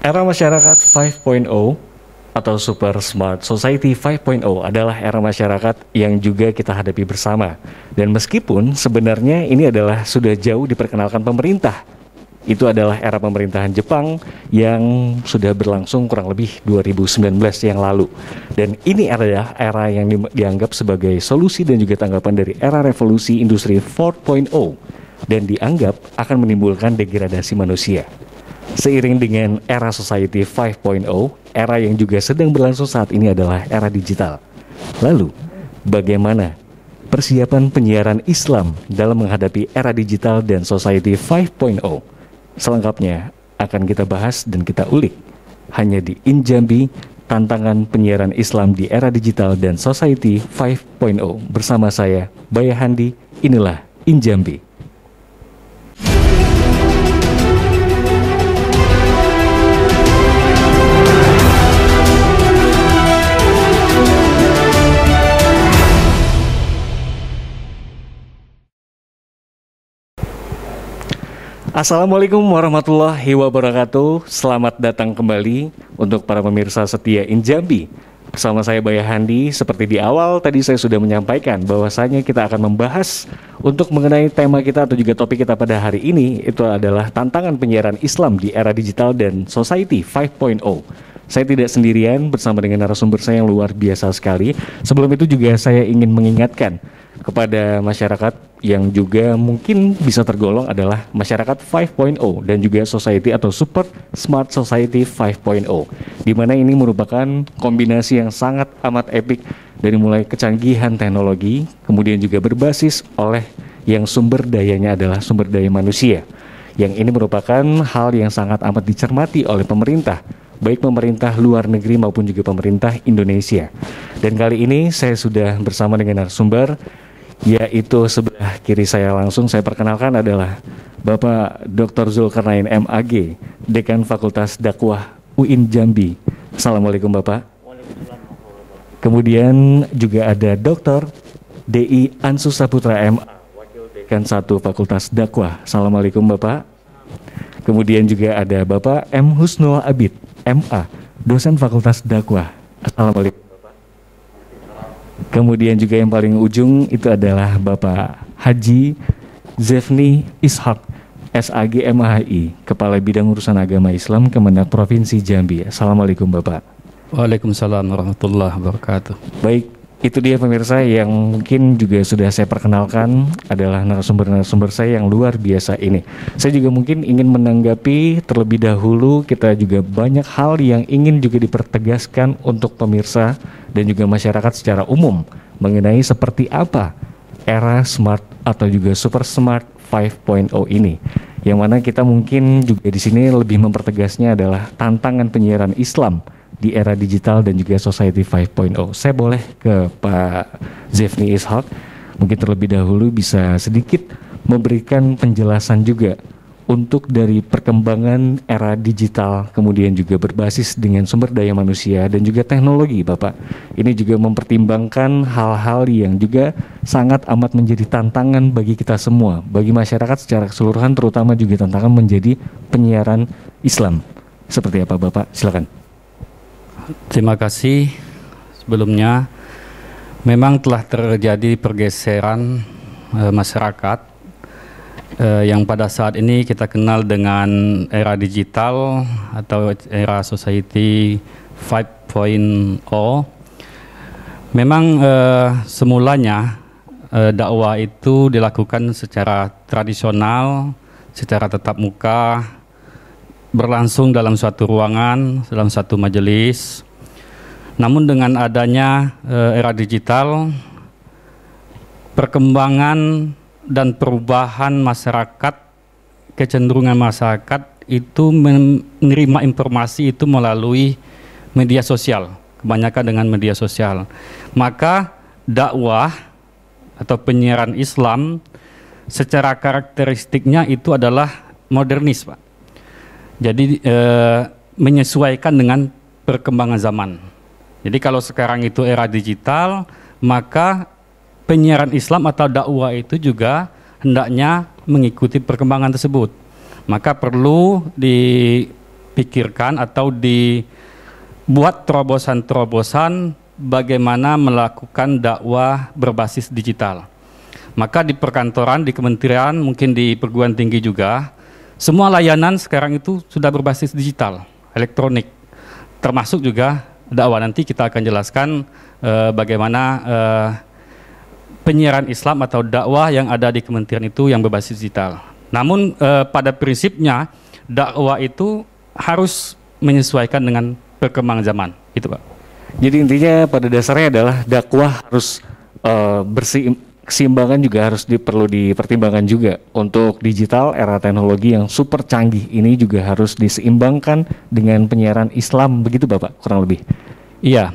Era masyarakat 5.0 atau Super Smart Society 5.0 adalah era masyarakat yang juga kita hadapi bersama. Dan meskipun sebenarnya ini adalah sudah jauh diperkenalkan pemerintah, itu adalah era pemerintahan Jepang yang sudah berlangsung kurang lebih 2019 yang lalu. Dan ini adalah era yang dianggap sebagai solusi dan juga tanggapan dari era revolusi industri 4.0 dan dianggap akan menimbulkan degradasi manusia. Seiring dengan era society 5.0, era yang juga sedang berlangsung saat ini adalah era digital. Lalu, bagaimana persiapan penyiaran Islam dalam menghadapi era digital dan society 5.0? Selengkapnya akan kita bahas dan kita ulik hanya di Injambi tantangan penyiaran Islam di era digital dan society 5.0 bersama saya Bayahandi inilah Injambi. Assalamualaikum warahmatullahi wabarakatuh. Selamat datang kembali untuk para pemirsa setia Injambi. Bersama saya Baya Handi, seperti di awal tadi saya sudah menyampaikan bahwasanya kita akan membahas untuk mengenai tema kita atau juga topik kita pada hari ini itu adalah tantangan penyiaran Islam di era digital dan society 5.0. Saya tidak sendirian bersama dengan narasumber saya yang luar biasa sekali. Sebelum itu juga saya ingin mengingatkan kepada masyarakat yang juga mungkin bisa tergolong adalah masyarakat 5.0 dan juga society atau super smart society 5.0 di mana ini merupakan kombinasi yang sangat amat epic dari mulai kecanggihan teknologi kemudian juga berbasis oleh yang sumber dayanya adalah sumber daya manusia yang ini merupakan hal yang sangat amat dicermati oleh pemerintah baik pemerintah luar negeri maupun juga pemerintah Indonesia. Dan kali ini saya sudah bersama dengan narasumber yaitu sebelah kiri saya langsung saya perkenalkan adalah Bapak Dr. Zulkarnain MAG, Dekan Fakultas Dakwah UIN Jambi. Assalamualaikum Bapak. Kemudian juga ada Dr. DI Ansu Saputra M, Wakil Dekan 1 Fakultas Dakwah. Assalamualaikum Bapak. Kemudian juga ada Bapak M. Husnul Abid, MA, dosen Fakultas Dakwah. Assalamualaikum. Kemudian juga yang paling ujung itu adalah Bapak Haji Zefni Ishak SAG Kepala Bidang Urusan Agama Islam Kemenang Provinsi Jambi. Assalamualaikum Bapak. Waalaikumsalam warahmatullahi wabarakatuh. Baik, itu dia pemirsa yang mungkin juga sudah saya perkenalkan adalah narasumber-narasumber saya yang luar biasa ini. Saya juga mungkin ingin menanggapi terlebih dahulu kita juga banyak hal yang ingin juga dipertegaskan untuk pemirsa dan juga masyarakat secara umum mengenai seperti apa era smart atau juga super smart 5.0 ini. Yang mana kita mungkin juga di sini lebih mempertegasnya adalah tantangan penyiaran Islam di era digital dan juga society 5.0. Saya boleh ke Pak Zefni Ishak mungkin terlebih dahulu bisa sedikit memberikan penjelasan juga untuk dari perkembangan era digital kemudian juga berbasis dengan sumber daya manusia dan juga teknologi Bapak. Ini juga mempertimbangkan hal-hal yang juga sangat amat menjadi tantangan bagi kita semua, bagi masyarakat secara keseluruhan terutama juga tantangan menjadi penyiaran Islam. Seperti apa Bapak? Silakan terima kasih sebelumnya. Memang telah terjadi pergeseran e, masyarakat e, yang pada saat ini kita kenal dengan era digital atau era society 5.0. Memang e, semulanya e, dakwah itu dilakukan secara tradisional, secara tetap muka, berlangsung dalam suatu ruangan, dalam satu majelis. Namun dengan adanya eh, era digital, perkembangan dan perubahan masyarakat, kecenderungan masyarakat itu menerima informasi itu melalui media sosial, kebanyakan dengan media sosial. Maka dakwah atau penyiaran Islam secara karakteristiknya itu adalah modernis, Pak jadi eh, menyesuaikan dengan perkembangan zaman. Jadi kalau sekarang itu era digital, maka penyiaran Islam atau dakwah itu juga hendaknya mengikuti perkembangan tersebut. Maka perlu dipikirkan atau dibuat terobosan-terobosan bagaimana melakukan dakwah berbasis digital. Maka di perkantoran, di kementerian, mungkin di perguruan tinggi juga, semua layanan sekarang itu sudah berbasis digital, elektronik, termasuk juga dakwah. Nanti kita akan jelaskan uh, bagaimana uh, penyiaran Islam atau dakwah yang ada di kementerian itu yang berbasis digital. Namun uh, pada prinsipnya dakwah itu harus menyesuaikan dengan perkembangan zaman, itu pak. Jadi intinya pada dasarnya adalah dakwah harus uh, bersih keseimbangan juga harus di, perlu dipertimbangkan juga untuk digital era teknologi yang super canggih ini juga harus diseimbangkan dengan penyiaran Islam begitu Bapak kurang lebih. Iya.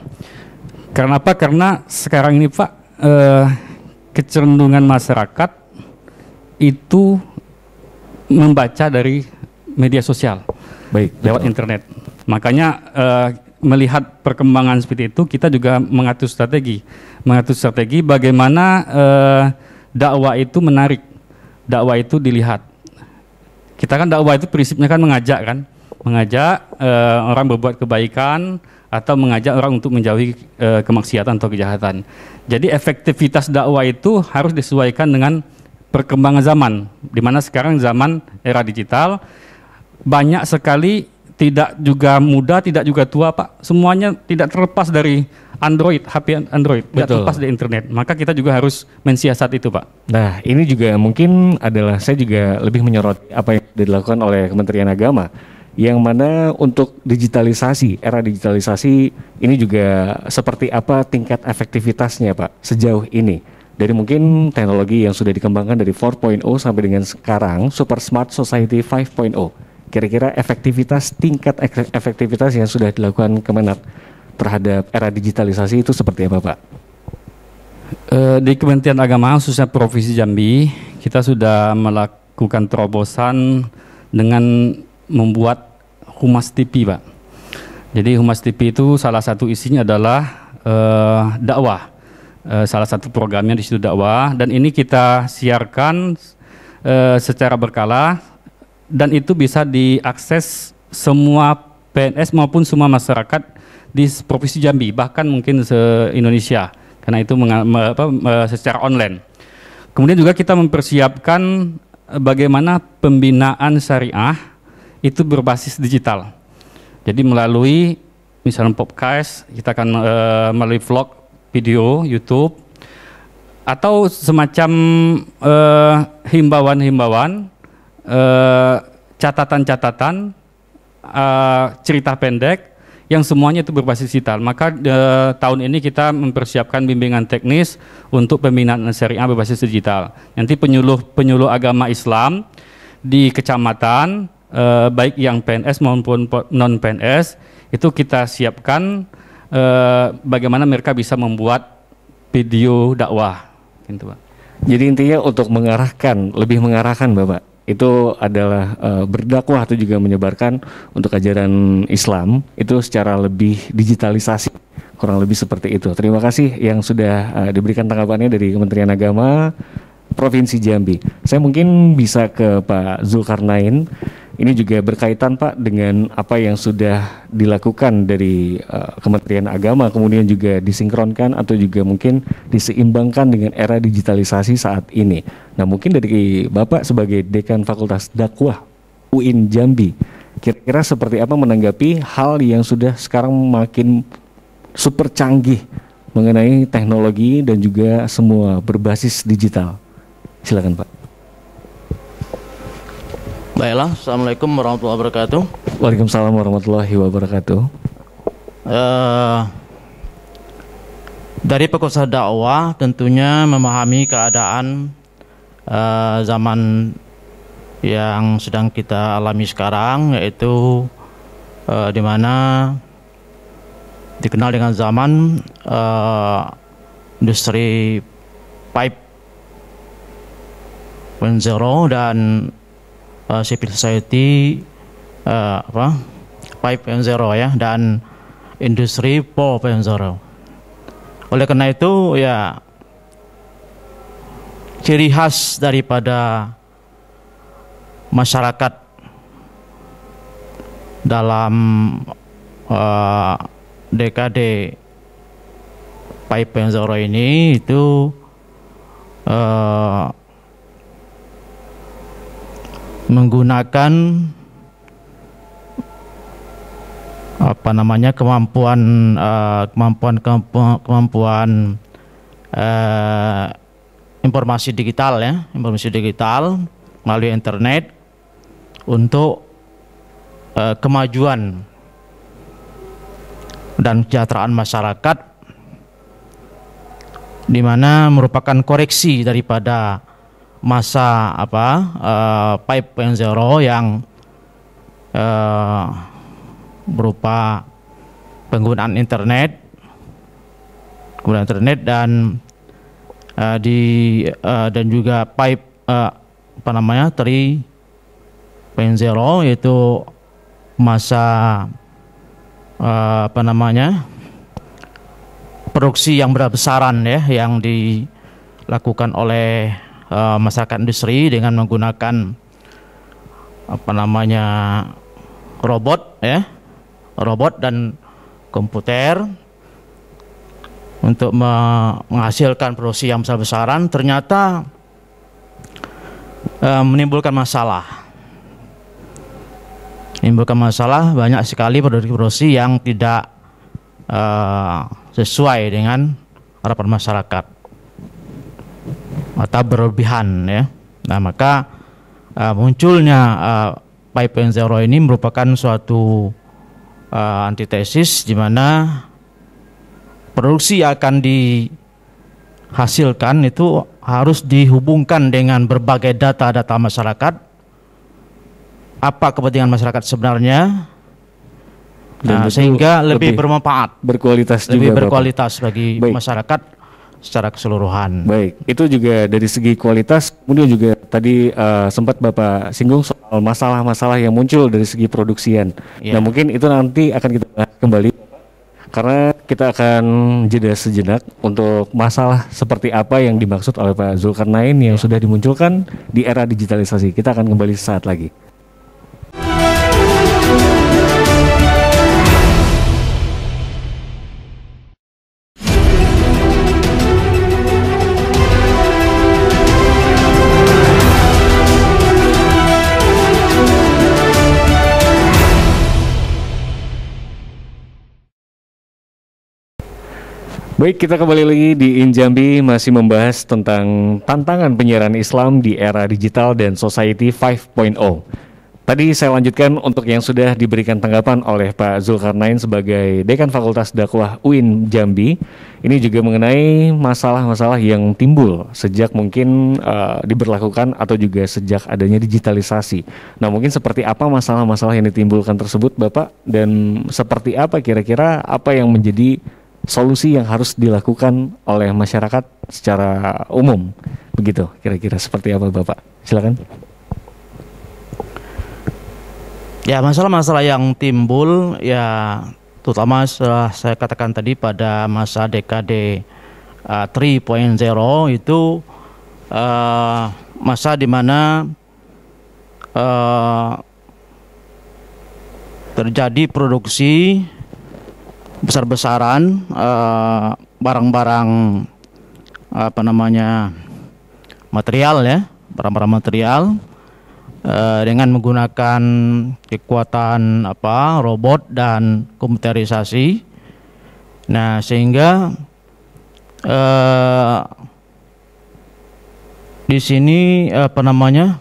Karena apa? Karena sekarang ini Pak eh, kecenderungan masyarakat itu membaca dari media sosial. Baik, lewat internet. Makanya eh, melihat perkembangan seperti itu, kita juga mengatur strategi, mengatur strategi bagaimana eh, dakwah itu menarik, dakwah itu dilihat. Kita kan dakwah itu prinsipnya kan mengajak kan, mengajak eh, orang berbuat kebaikan atau mengajak orang untuk menjauhi eh, kemaksiatan atau kejahatan. Jadi efektivitas dakwah itu harus disesuaikan dengan perkembangan zaman, di mana sekarang zaman era digital banyak sekali tidak juga muda, tidak juga tua, Pak. Semuanya tidak terlepas dari Android, HP Android, Betul. tidak terlepas dari internet. Maka kita juga harus mensiasat itu, Pak. Nah, ini juga mungkin adalah saya juga lebih menyorot apa yang dilakukan oleh Kementerian Agama yang mana untuk digitalisasi, era digitalisasi ini juga seperti apa tingkat efektivitasnya, Pak, sejauh ini. Dari mungkin teknologi yang sudah dikembangkan dari 4.0 sampai dengan sekarang Super Smart Society 5.0 kira-kira efektivitas tingkat efektivitas yang sudah dilakukan Kemenak terhadap era digitalisasi itu seperti apa Pak? Eh, di Kementerian Agama khususnya Provinsi Jambi kita sudah melakukan terobosan dengan membuat humas TV Pak. Jadi humas TV itu salah satu isinya adalah uh, dakwah. Uh, salah satu programnya di situ dakwah dan ini kita siarkan uh, secara berkala dan itu bisa diakses semua PNS maupun semua masyarakat di Provinsi Jambi bahkan mungkin se-Indonesia karena itu apa, secara online. Kemudian juga kita mempersiapkan eh, bagaimana pembinaan syariah itu berbasis digital. Jadi melalui misalnya podcast, kita akan e, melalui vlog, video, YouTube atau semacam eh, himbauan-himbauan Eh, catatan-catatan uh, uh, cerita pendek yang semuanya itu berbasis digital. Maka uh, tahun ini kita mempersiapkan bimbingan teknis untuk pembinaan A berbasis digital. Nanti penyuluh penyuluh agama Islam di kecamatan uh, baik yang PNS maupun non PNS itu kita siapkan uh, bagaimana mereka bisa membuat video dakwah gitu, Jadi intinya untuk mengarahkan, lebih mengarahkan Bapak itu adalah uh, berdakwah atau juga menyebarkan untuk ajaran Islam itu secara lebih digitalisasi kurang lebih seperti itu. Terima kasih yang sudah uh, diberikan tanggapannya dari Kementerian Agama Provinsi Jambi. Saya mungkin bisa ke Pak Zulkarnain ini juga berkaitan Pak dengan apa yang sudah dilakukan dari uh, Kementerian Agama kemudian juga disinkronkan atau juga mungkin diseimbangkan dengan era digitalisasi saat ini. Nah, mungkin dari Bapak sebagai dekan Fakultas Dakwah UIN Jambi, kira-kira seperti apa menanggapi hal yang sudah sekarang makin super canggih mengenai teknologi dan juga semua berbasis digital? Silakan Pak. Baiklah, assalamualaikum warahmatullahi wabarakatuh. Waalaikumsalam warahmatullahi wabarakatuh. Uh, dari pekosa dakwah tentunya memahami keadaan uh, zaman yang sedang kita alami sekarang yaitu uh, di mana dikenal dengan zaman uh, industri pipe 0 dan uh, civil society uh, apa 5.0 ya dan industri Zero. Oleh karena itu ya ciri khas daripada masyarakat dalam uh, DKD Pipe Zero ini itu uh, menggunakan apa namanya kemampuan uh, kemampuan kemampuan, uh, informasi digital ya informasi digital melalui internet untuk uh, kemajuan dan kesejahteraan masyarakat di mana merupakan koreksi daripada masa apa eh, pipe yang zero yang uh, berupa penggunaan internet penggunaan internet dan uh, di uh, dan juga pipe uh, apa namanya penzero yaitu masa uh, apa namanya produksi yang berbesaran ya yang dilakukan oleh uh, masyarakat industri dengan menggunakan apa namanya robot ya robot dan komputer untuk menghasilkan produksi yang besar-besaran ternyata uh, menimbulkan masalah menimbulkan masalah banyak sekali produksi-produksi yang tidak uh, sesuai dengan harapan masyarakat atau berlebihan ya. Nah, maka uh, munculnya uh, eh, pipeline zero ini merupakan suatu uh, antitesis di mana produksi akan dihasilkan itu harus dihubungkan dengan berbagai data-data masyarakat. Apa kepentingan masyarakat sebenarnya? nah, sehingga lebih, lebih bermanfaat, berkualitas lebih juga, berkualitas Bapak. bagi Baik. masyarakat secara keseluruhan. Baik, itu juga dari segi kualitas, kemudian juga tadi uh, sempat Bapak singgung soal masalah-masalah yang muncul dari segi produksian. Ya. Nah, mungkin itu nanti akan kita kembali karena kita akan jeda sejenak untuk masalah seperti apa yang dimaksud oleh Pak Zulkarnain yang sudah dimunculkan di era digitalisasi. Kita akan kembali saat lagi. Baik, kita kembali lagi di Injambi masih membahas tentang tantangan penyiaran Islam di era digital dan society 5.0. Tadi saya lanjutkan untuk yang sudah diberikan tanggapan oleh Pak Zulkarnain sebagai Dekan Fakultas Dakwah UIN Jambi. Ini juga mengenai masalah-masalah yang timbul sejak mungkin uh, diberlakukan atau juga sejak adanya digitalisasi. Nah, mungkin seperti apa masalah-masalah yang ditimbulkan tersebut, Bapak, dan seperti apa kira-kira apa yang menjadi solusi yang harus dilakukan oleh masyarakat secara umum begitu kira-kira seperti apa Bapak silakan ya masalah-masalah yang timbul ya terutama setelah saya katakan tadi pada masa DKD uh, 3.0 itu uh, masa di mana uh, terjadi produksi besar-besaran barang eh, barang-barang apa namanya material ya barang-barang material uh, dengan menggunakan kekuatan apa robot dan komputerisasi nah sehingga uh, di sini apa namanya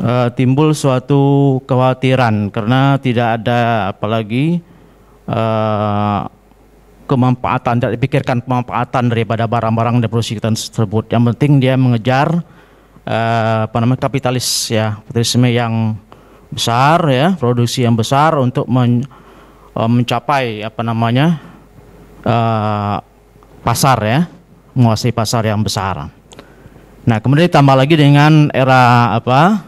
uh, timbul suatu kekhawatiran karena tidak ada apalagi uh, eh, kemanfaatan tidak dipikirkan pemanfaatan daripada barang-barang dan produksi tersebut yang penting dia mengejar uh, apa namanya kapitalis ya kapitalisme yang besar ya produksi yang besar untuk men, uh, mencapai apa namanya uh, pasar ya menguasai pasar yang besar nah kemudian ditambah lagi dengan era apa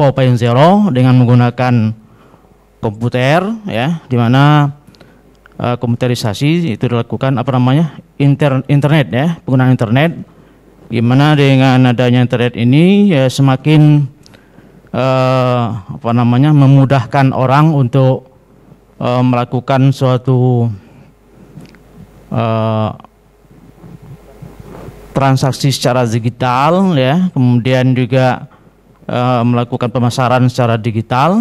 uh, Zero dengan menggunakan komputer ya di mana uh, komputerisasi itu dilakukan apa namanya inter, internet ya penggunaan internet gimana dengan adanya internet ini ya semakin uh, apa namanya memudahkan orang untuk uh, melakukan suatu uh, transaksi secara digital ya kemudian juga uh, melakukan pemasaran secara digital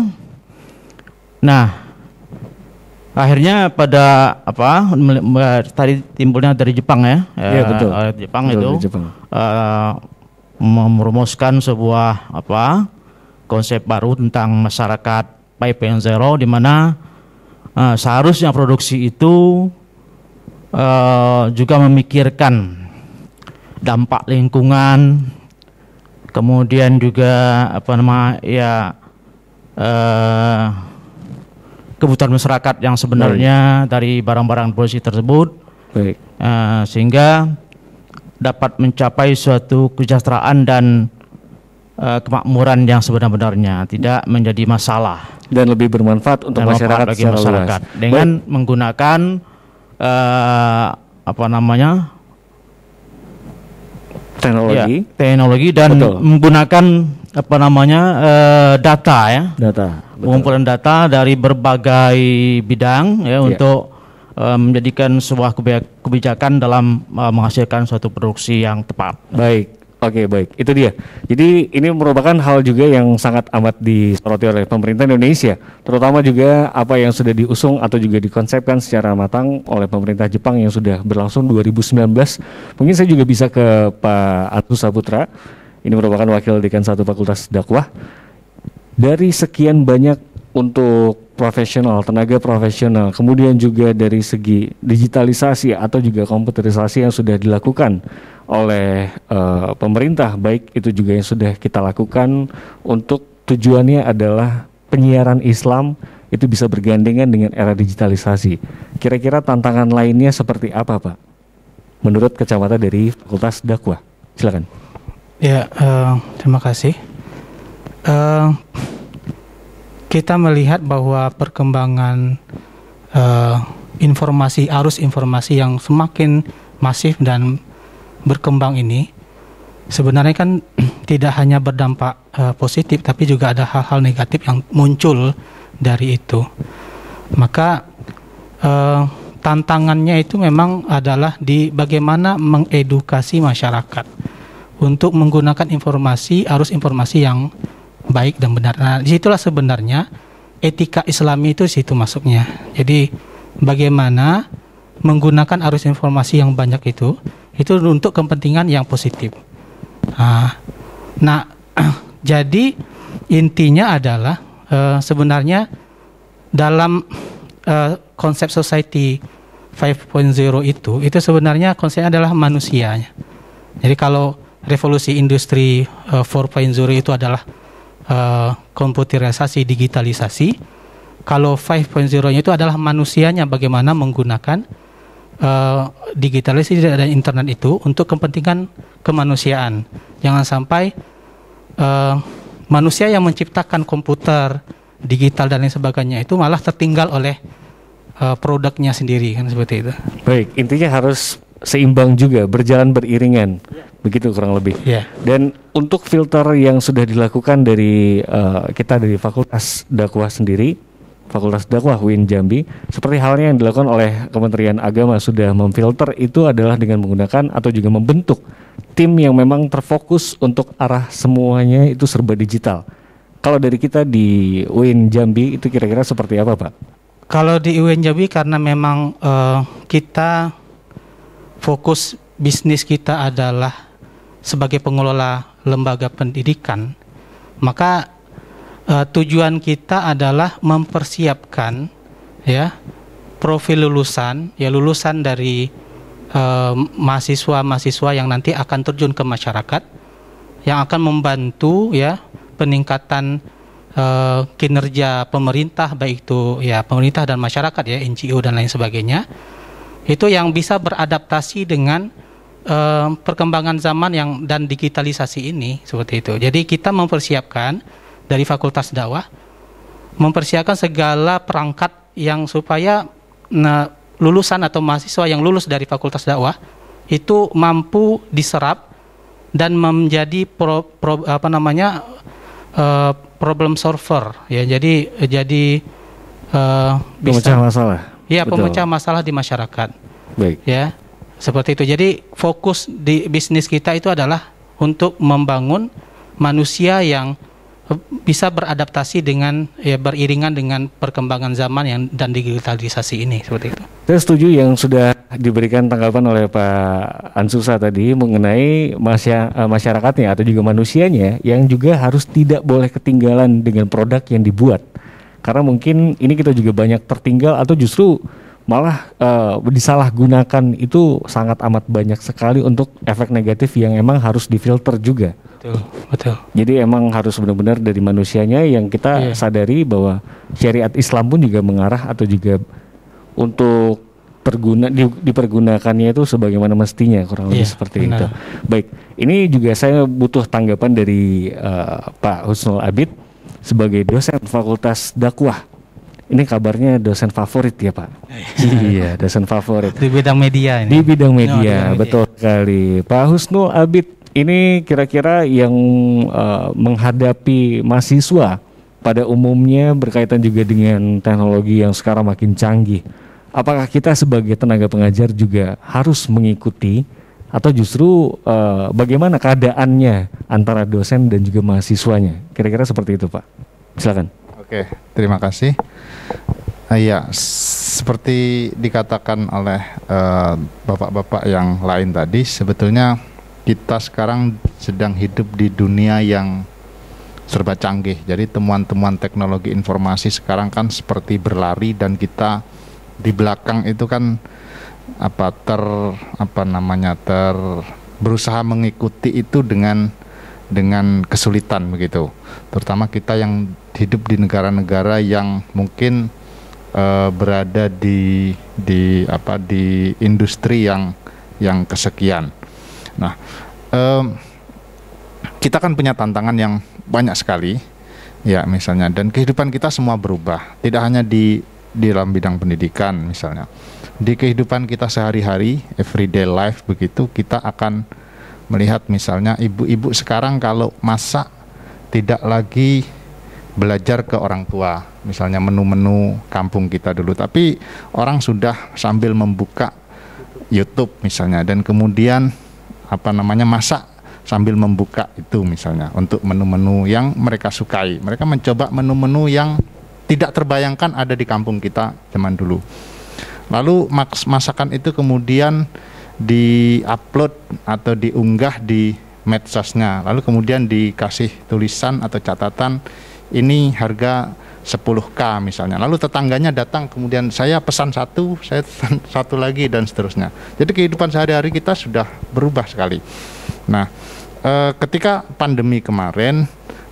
Nah, akhirnya pada apa tadi timbulnya dari Jepang ya, Iya eh, betul. Eh, Jepang betul, itu Jepang. Uh, merumuskan sebuah apa konsep baru tentang masyarakat zero di mana uh, seharusnya produksi itu uh, juga memikirkan dampak lingkungan kemudian juga apa nama ya uh, kebutuhan masyarakat yang sebenarnya Baik. dari barang-barang polisi tersebut, Baik. Uh, sehingga dapat mencapai suatu kesejahteraan dan uh, kemakmuran yang sebenar-benarnya, tidak menjadi masalah dan lebih bermanfaat untuk dan masyarakat bagi masyarakat dengan Baik. menggunakan uh, apa namanya teknologi, ya, teknologi dan Betul. menggunakan apa namanya uh, data ya data pengumpulan data dari berbagai bidang ya yeah. untuk uh, menjadikan sebuah kebijakan dalam uh, menghasilkan suatu produksi yang tepat baik Oke okay, baik, itu dia. Jadi ini merupakan hal juga yang sangat amat disoroti oleh pemerintah Indonesia, terutama juga apa yang sudah diusung atau juga dikonsepkan secara matang oleh pemerintah Jepang yang sudah berlangsung 2019. Mungkin saya juga bisa ke Pak Atusa Putra. Ini merupakan wakil dekan satu Fakultas Dakwah. Dari sekian banyak untuk profesional, tenaga profesional, kemudian juga dari segi digitalisasi atau juga komputerisasi yang sudah dilakukan oleh uh, pemerintah, baik itu juga yang sudah kita lakukan untuk tujuannya adalah penyiaran Islam itu bisa bergandengan dengan era digitalisasi. Kira-kira tantangan lainnya seperti apa, Pak? Menurut kacamata dari Fakultas Dakwah. Silakan. Ya, uh, terima kasih. Uh, kita melihat bahwa perkembangan uh, informasi arus informasi yang semakin masif dan berkembang ini sebenarnya kan tidak hanya berdampak uh, positif tapi juga ada hal-hal negatif yang muncul dari itu. Maka uh, tantangannya itu memang adalah di bagaimana mengedukasi masyarakat untuk menggunakan informasi arus informasi yang baik dan benar. Nah, disitulah sebenarnya etika Islami itu situ masuknya. Jadi bagaimana menggunakan arus informasi yang banyak itu itu untuk kepentingan yang positif. Ah, nah, nah jadi intinya adalah e, sebenarnya dalam e, konsep society 5.0 itu itu sebenarnya konsepnya adalah manusianya. Jadi kalau revolusi industri uh, eh, 4.0 itu adalah uh, komputerisasi, digitalisasi. Kalau 5.0-nya itu adalah manusianya bagaimana menggunakan uh, digitalisasi dan internet itu untuk kepentingan kemanusiaan. Jangan sampai uh, manusia yang menciptakan komputer, digital dan lain sebagainya itu malah tertinggal oleh produknya sendiri kan seperti itu. Baik, intinya harus seimbang juga, berjalan beriringan, begitu kurang lebih. Yeah. Dan untuk filter yang sudah dilakukan dari uh, kita dari Fakultas Dakwah sendiri, Fakultas Dakwah UIN Jambi, seperti halnya yang dilakukan oleh Kementerian Agama sudah memfilter itu adalah dengan menggunakan atau juga membentuk tim yang memang terfokus untuk arah semuanya itu serba digital. Kalau dari kita di UIN Jambi itu kira-kira seperti apa, Pak? Kalau di UIN Jambi karena memang uh, kita fokus bisnis kita adalah sebagai pengelola lembaga pendidikan, maka uh, tujuan kita adalah mempersiapkan ya profil lulusan, ya lulusan dari mahasiswa eh, mahasiswa-mahasiswa yang nanti akan terjun ke masyarakat yang akan membantu ya peningkatan uh, kinerja pemerintah baik itu ya pemerintah dan masyarakat ya NGO dan lain sebagainya itu yang bisa beradaptasi dengan uh, perkembangan zaman yang dan digitalisasi ini seperti itu. Jadi kita mempersiapkan dari Fakultas Dakwah mempersiapkan segala perangkat yang supaya nah, lulusan atau mahasiswa yang lulus dari Fakultas Dakwah itu mampu diserap dan menjadi pro, pro, apa namanya uh, problem solver ya. Jadi jadi uh, bisa, masalah ya Betul. pemecah masalah di masyarakat. Baik. Ya. Seperti itu. Jadi fokus di bisnis kita itu adalah untuk membangun manusia yang eh, bisa beradaptasi dengan ya beriringan dengan perkembangan zaman yang dan digitalisasi ini seperti itu. Saya setuju yang sudah diberikan tanggapan oleh Pak Ansusa tadi mengenai eh, masyarakatnya atau juga manusianya yang juga harus tidak boleh ketinggalan dengan produk yang dibuat karena mungkin ini kita juga banyak tertinggal atau justru malah uh, disalahgunakan itu sangat amat banyak sekali untuk efek negatif yang emang harus difilter juga. Betul, betul. Jadi emang harus benar-benar dari manusianya yang kita yeah. sadari bahwa syariat Islam pun juga mengarah atau juga untuk terguna di, dipergunakannya itu sebagaimana mestinya kurang lebih yeah, seperti benar. itu. Baik, ini juga saya butuh tanggapan dari uh, Pak Husnul Abid sebagai dosen Fakultas Dakwah. Ini kabarnya dosen favorit ya Pak. Iya. iya, dosen favorit. Di bidang media ini. Di bidang oh, media, no, media. betul sekali. Pak Husnu Abid, ini kira-kira yang uh, menghadapi mahasiswa pada umumnya berkaitan juga dengan teknologi yang sekarang makin canggih. Apakah kita sebagai tenaga pengajar juga harus mengikuti atau justru uh, bagaimana keadaannya antara dosen dan juga mahasiswanya? Kira-kira seperti itu, Pak. Silakan. Oke, terima kasih. Uh, ya, seperti dikatakan oleh eh, bapak-bapak uh, yang lain tadi, sebetulnya kita sekarang sedang hidup di dunia yang serba canggih. Jadi temuan-temuan teknologi informasi sekarang kan seperti berlari dan kita di belakang itu kan apa ter apa namanya ter berusaha mengikuti itu dengan dengan kesulitan begitu terutama kita yang hidup di negara-negara yang mungkin uh, berada di di apa di industri yang yang kesekian nah um, kita kan punya tantangan yang banyak sekali ya misalnya dan kehidupan kita semua berubah tidak hanya di di dalam bidang pendidikan misalnya. Di kehidupan kita sehari-hari, everyday life begitu, kita akan melihat misalnya ibu-ibu sekarang kalau masak tidak lagi belajar ke orang tua, misalnya menu-menu kampung kita dulu, tapi orang sudah sambil membuka YouTube misalnya dan kemudian apa namanya masak sambil membuka itu misalnya untuk menu-menu yang mereka sukai. Mereka mencoba menu-menu yang tidak terbayangkan ada di kampung kita zaman dulu. Lalu masakan itu kemudian di upload atau diunggah di medsosnya. Lalu kemudian dikasih tulisan atau catatan ini harga 10k misalnya. Lalu tetangganya datang kemudian saya pesan satu, saya pesan satu lagi dan seterusnya. Jadi kehidupan sehari-hari kita sudah berubah sekali. Nah, e, ketika pandemi kemarin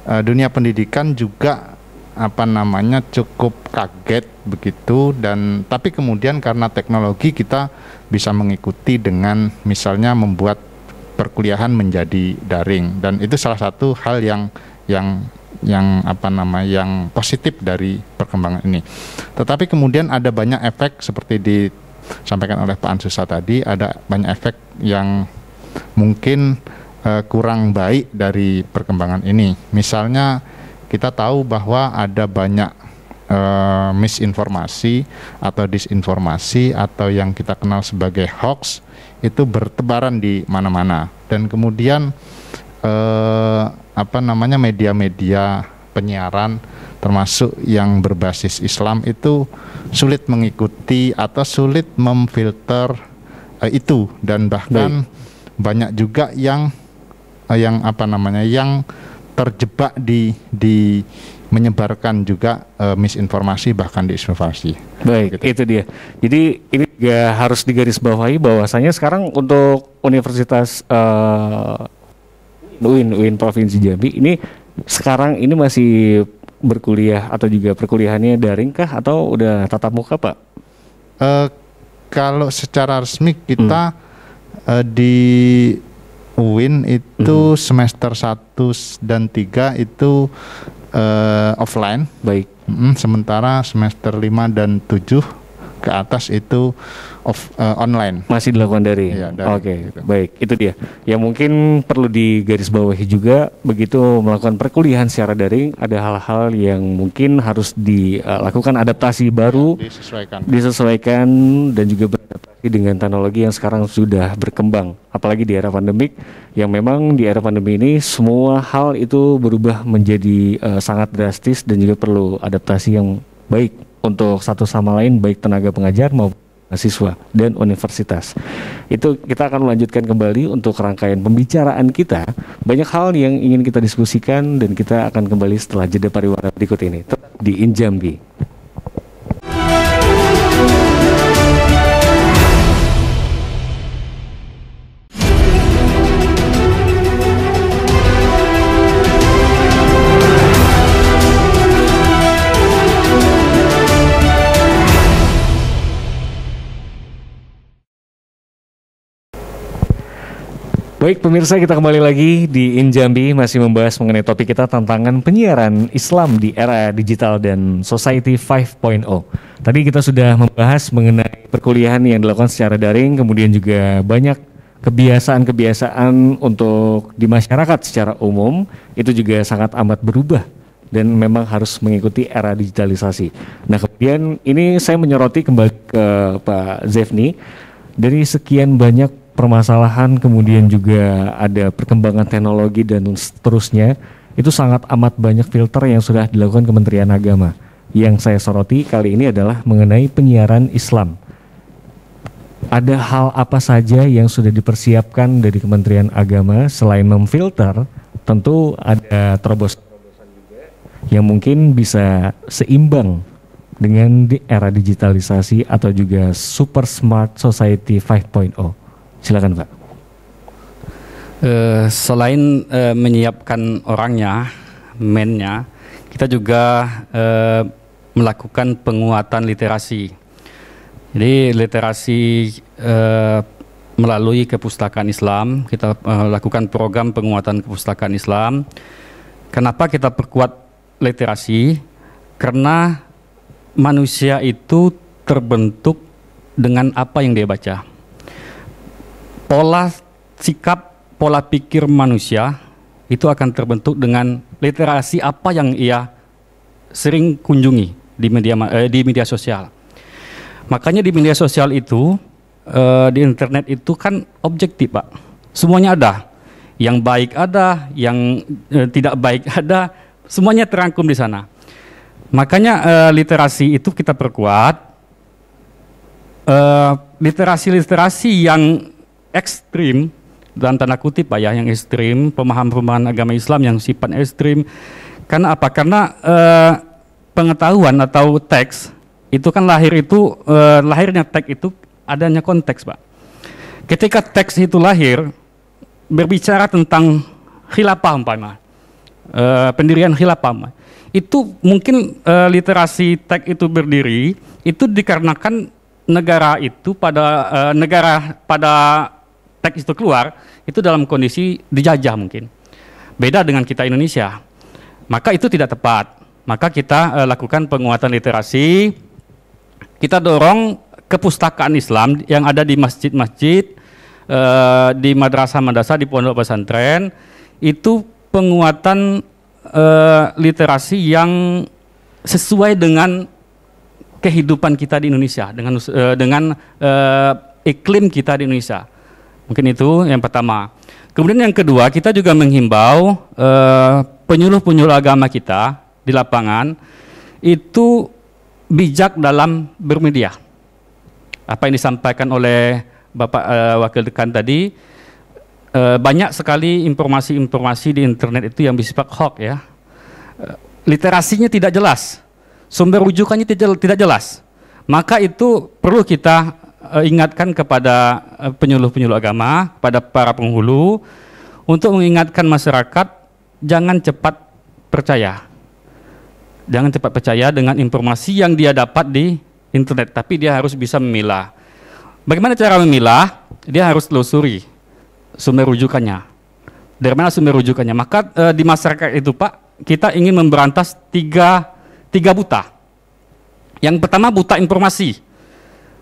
e, dunia pendidikan juga apa namanya cukup kaget begitu dan tapi kemudian karena teknologi kita bisa mengikuti dengan misalnya membuat perkuliahan menjadi daring dan itu salah satu hal yang yang yang apa nama yang positif dari perkembangan ini. Tetapi kemudian ada banyak efek seperti disampaikan oleh Pak Ansusa tadi ada banyak efek yang mungkin uh, kurang baik dari perkembangan ini. Misalnya kita tahu bahwa ada banyak uh, misinformasi atau disinformasi atau yang kita kenal sebagai hoax itu bertebaran di mana-mana dan kemudian uh, apa namanya media-media penyiaran termasuk yang berbasis Islam itu sulit mengikuti atau sulit memfilter uh, itu dan bahkan Baik. banyak juga yang uh, yang apa namanya yang terjebak di di menyebarkan juga e, misinformasi bahkan disinformasi. Baik, gitu. itu dia. Jadi ini juga harus digarisbawahi bahwasanya sekarang untuk Universitas e, UIN UIN Provinsi Jambi ini sekarang ini masih berkuliah atau juga perkuliahannya daring kah atau udah tatap muka, Pak? E, kalau secara resmi kita hmm. e, di UIN itu hmm. semester 1 dan 3 itu uh, offline. Baik. Mm, sementara semester 5 dan 7 ke atas itu off, uh, online. Masih dilakukan dari. Ya, dari Oke, okay. gitu. baik. Itu dia. Ya mungkin perlu digarisbawahi juga begitu melakukan perkuliahan secara daring ada hal-hal yang mungkin harus dilakukan eh, adaptasi baru, disesuaikan. Disesuaikan dan juga beradaptasi dengan teknologi yang sekarang sudah berkembang apalagi di era pandemik yang memang di era pandemi ini semua hal itu berubah menjadi uh, sangat drastis dan juga perlu adaptasi yang baik untuk satu sama lain baik tenaga pengajar maupun mahasiswa dan universitas. Itu kita akan melanjutkan kembali untuk rangkaian pembicaraan kita. Banyak hal yang ingin kita diskusikan dan kita akan kembali setelah jeda pariwara berikut ini. Tetap di Injambi. Baik pemirsa kita kembali lagi di Injambi masih membahas mengenai topik kita tantangan penyiaran Islam di era digital dan society 5.0. Tadi kita sudah membahas mengenai perkuliahan yang dilakukan secara daring kemudian juga banyak kebiasaan-kebiasaan untuk di masyarakat secara umum itu juga sangat amat berubah dan memang harus mengikuti era digitalisasi. Nah, kemudian ini saya menyoroti kembali ke Pak Zevni dari sekian banyak permasalahan kemudian hmm. juga ada perkembangan teknologi dan seterusnya itu sangat amat banyak filter yang sudah dilakukan Kementerian Agama yang saya soroti kali ini adalah mengenai penyiaran Islam ada hal apa saja yang sudah dipersiapkan dari Kementerian Agama selain memfilter tentu ada terobos yang mungkin bisa seimbang dengan di era digitalisasi atau juga super smart society 5.0 Silakan Pak. Uh, selain uh, menyiapkan orangnya, mainnya, kita juga uh, melakukan penguatan literasi. Jadi literasi uh, melalui kepustakaan Islam, kita uh, lakukan program penguatan kepustakaan Islam. Kenapa kita perkuat literasi? Karena manusia itu terbentuk dengan apa yang dia baca pola sikap, pola pikir manusia itu akan terbentuk dengan literasi apa yang ia sering kunjungi di media eh, di media sosial. Makanya di media sosial itu eh, di internet itu kan objektif, Pak. Semuanya ada. Yang baik ada, yang eh, tidak baik ada, semuanya terangkum di sana. Makanya eh, literasi itu kita perkuat. Eh, literasi-literasi yang ekstrim dan tanda kutip pak ya yang ekstrim pemahaman-pemahaman agama Islam yang sifat ekstrim karena apa karena eh, pengetahuan atau teks itu kan lahir itu eh, lahirnya teks itu adanya konteks pak ketika teks itu lahir berbicara tentang khilafah umpama eh, pendirian khilafah umpama. itu mungkin eh, literasi teks itu berdiri itu dikarenakan negara itu pada eh, negara pada teks itu keluar itu dalam kondisi dijajah mungkin. Beda dengan kita Indonesia. Maka itu tidak tepat. Maka kita e, lakukan penguatan literasi. Kita dorong kepustakaan Islam yang ada di masjid-masjid, e, di madrasah-madrasah, di pondok pesantren itu penguatan e, literasi yang sesuai dengan kehidupan kita di Indonesia dengan dengan iklim kita di Indonesia Mungkin itu yang pertama. Kemudian yang kedua, kita juga menghimbau eh, penyuluh-penyuluh agama kita di lapangan itu bijak dalam bermedia. Apa yang disampaikan oleh Bapak uh, Wakil Dekan tadi, uh, banyak sekali informasi-informasi di internet itu yang bersifat hoax ya. Uh, literasinya tidak jelas, sumber rujukannya tidak jelas. Maka itu perlu kita Eh, ingatkan kepada eh, penyuluh-penyuluh agama, pada para penghulu untuk mengingatkan masyarakat jangan cepat percaya. Jangan cepat percaya dengan informasi yang dia dapat di internet, tapi dia harus bisa memilah. Bagaimana cara memilah? Dia harus telusuri sumber rujukannya. Dari mana sumber rujukannya? Maka e, di masyarakat itu Pak, kita ingin memberantas tiga, tiga buta. Yang pertama buta informasi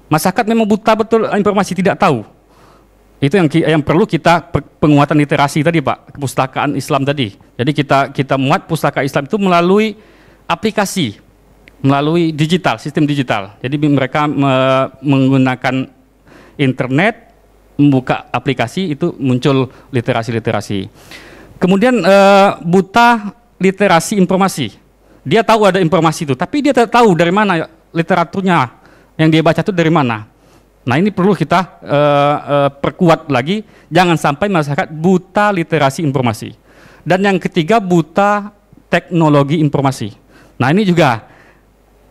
Masyarakat memang buta betul eh, informasi tidak tahu. Itu yang yang perlu kita penguatan literasi tadi, Pak, kepustakaan Islam tadi. Jadi kita kita muat pustaka Islam itu melalui aplikasi, melalui digital, sistem digital. Jadi mereka me menggunakan internet, membuka aplikasi itu muncul literasi-literasi. Kemudian e, buta literasi informasi. Dia tahu ada informasi itu, tapi dia tidak tahu dari mana literaturnya, yang dia baca itu dari mana. Nah ini perlu kita uh, uh, perkuat lagi, jangan sampai masyarakat buta literasi informasi. Dan yang ketiga buta teknologi informasi. Nah ini juga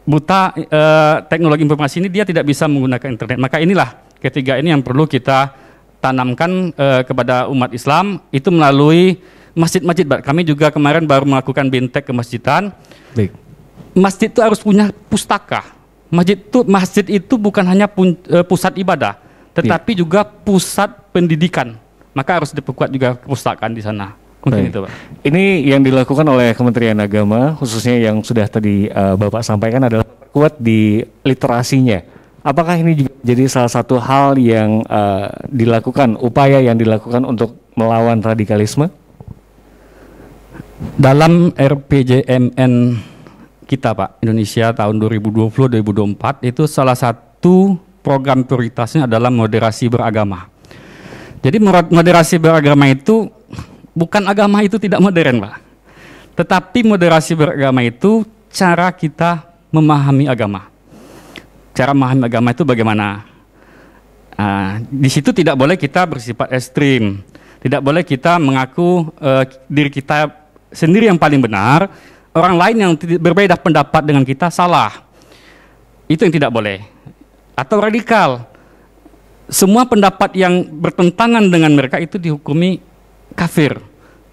buta uh, teknologi informasi ini dia tidak bisa menggunakan internet. Maka inilah ketiga ini yang perlu kita tanamkan uh, kepada umat Islam itu melalui masjid-masjid. Kami juga kemarin baru melakukan bintek ke masjidan. Baik. Masjid itu harus punya pustaka Masjid itu masjid itu bukan hanya pun, uh, pusat ibadah, tetapi ya. juga pusat pendidikan. Maka harus diperkuat juga perpustakaan di sana. Mungkin itu, Pak. Ini yang dilakukan oleh Kementerian Agama khususnya yang sudah tadi uh, Bapak sampaikan adalah kuat di literasinya. Apakah ini juga jadi salah satu hal yang uh, dilakukan upaya yang dilakukan untuk melawan radikalisme? Dalam RPJMN kita Pak, Indonesia tahun 2020-2024 itu salah satu program prioritasnya adalah moderasi beragama. Jadi moderasi beragama itu bukan agama itu tidak modern Pak. Tetapi moderasi beragama itu cara kita memahami agama. Cara memahami agama itu bagaimana? Uh, di situ tidak boleh kita bersifat ekstrim, tidak boleh kita mengaku uh, diri kita sendiri yang paling benar, orang lain yang berbeda pendapat dengan kita salah. Itu yang tidak boleh. Atau radikal. Semua pendapat yang bertentangan dengan mereka itu dihukumi kafir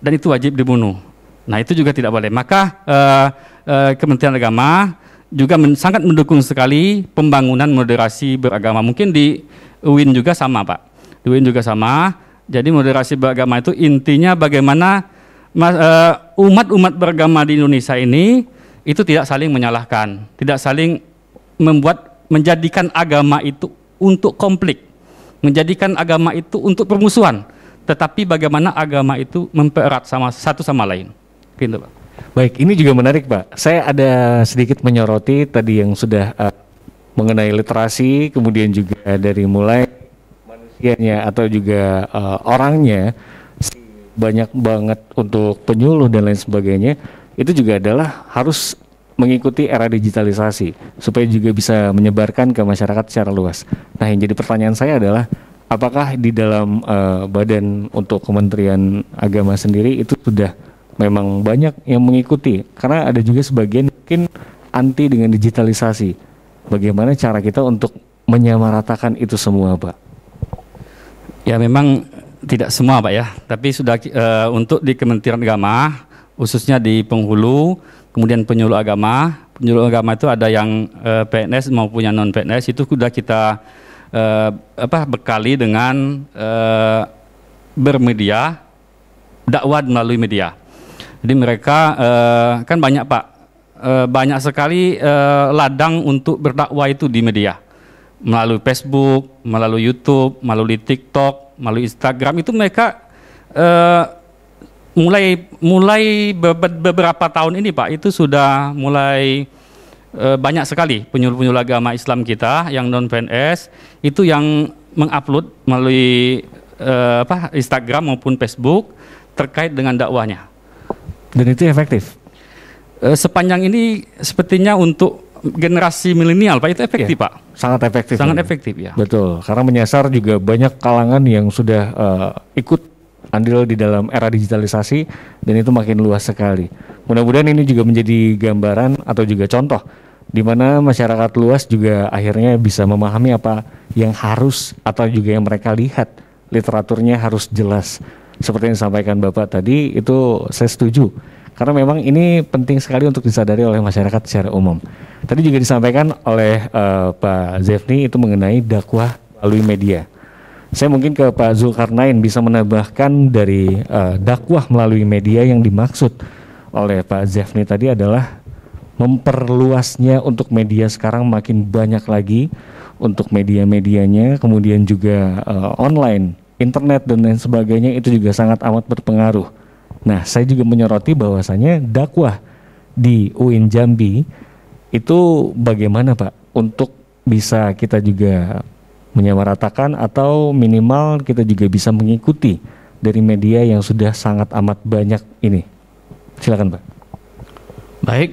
dan itu wajib dibunuh. Nah, itu juga tidak boleh. Maka uh, uh, Kementerian Agama juga men sangat mendukung sekali pembangunan moderasi beragama. Mungkin di UIN juga sama, Pak. Di UIN juga sama. Jadi moderasi beragama itu intinya bagaimana Eh, umat-umat beragama di Indonesia ini itu tidak saling menyalahkan, tidak saling membuat menjadikan agama itu untuk konflik, menjadikan agama itu untuk permusuhan, tetapi bagaimana agama itu mempererat sama satu sama lain. Gitu, Pak. Baik, ini juga menarik, Pak. Saya ada sedikit menyoroti tadi yang sudah uh, mengenai literasi, kemudian juga dari mulai manusianya atau juga uh, orangnya banyak banget untuk penyuluh dan lain sebagainya itu juga adalah harus mengikuti era digitalisasi supaya juga bisa menyebarkan ke masyarakat secara luas. Nah, yang jadi pertanyaan saya adalah apakah di dalam uh, badan untuk Kementerian Agama sendiri itu sudah memang banyak yang mengikuti karena ada juga sebagian mungkin anti dengan digitalisasi. Bagaimana cara kita untuk menyamaratakan itu semua, Pak? Ya memang tidak semua Pak ya, tapi sudah uh, untuk di Kementerian Agama khususnya di penghulu, kemudian penyuluh agama. Penyuluh agama itu ada yang uh, eh, PNS maupun yang non PNS itu sudah kita uh, apa bekali dengan uh, bermedia dakwah melalui media. Jadi mereka uh, kan banyak Pak uh, banyak sekali uh, ladang untuk berdakwah itu di media melalui Facebook, melalui YouTube, melalui TikTok, melalui Instagram itu mereka uh, mulai mulai beberapa tahun ini Pak itu sudah mulai uh, banyak sekali penyuluh-penyuluh agama Islam kita yang non PNS itu yang mengupload melalui uh, apa Instagram maupun Facebook terkait dengan dakwahnya. Dan itu efektif. Uh, sepanjang ini sepertinya untuk generasi milenial Pak itu iya. efektif ya, Pak. Sangat efektif. Sangat ya. efektif ya. Betul, karena menyasar juga banyak kalangan yang sudah uh, ikut andil di dalam era digitalisasi dan itu makin luas sekali. Mudah-mudahan ini juga menjadi gambaran atau juga contoh di mana masyarakat luas juga akhirnya bisa memahami apa yang harus atau juga yang mereka lihat literaturnya harus jelas. Seperti yang disampaikan Bapak tadi itu saya setuju karena memang ini penting sekali untuk disadari oleh masyarakat secara umum. Tadi juga disampaikan oleh uh, Pak Zefni itu mengenai dakwah melalui media. Saya mungkin ke Pak Zulkarnain bisa menambahkan dari uh, dakwah melalui media yang dimaksud oleh Pak Zefni tadi adalah memperluasnya untuk media sekarang makin banyak lagi untuk media-medianya, kemudian juga uh, online, internet dan lain sebagainya itu juga sangat amat berpengaruh Nah, saya juga menyoroti bahwasanya dakwah di UIN Jambi itu bagaimana Pak untuk bisa kita juga menyamaratakan atau minimal kita juga bisa mengikuti dari media yang sudah sangat amat banyak ini. Silakan Pak. Baik.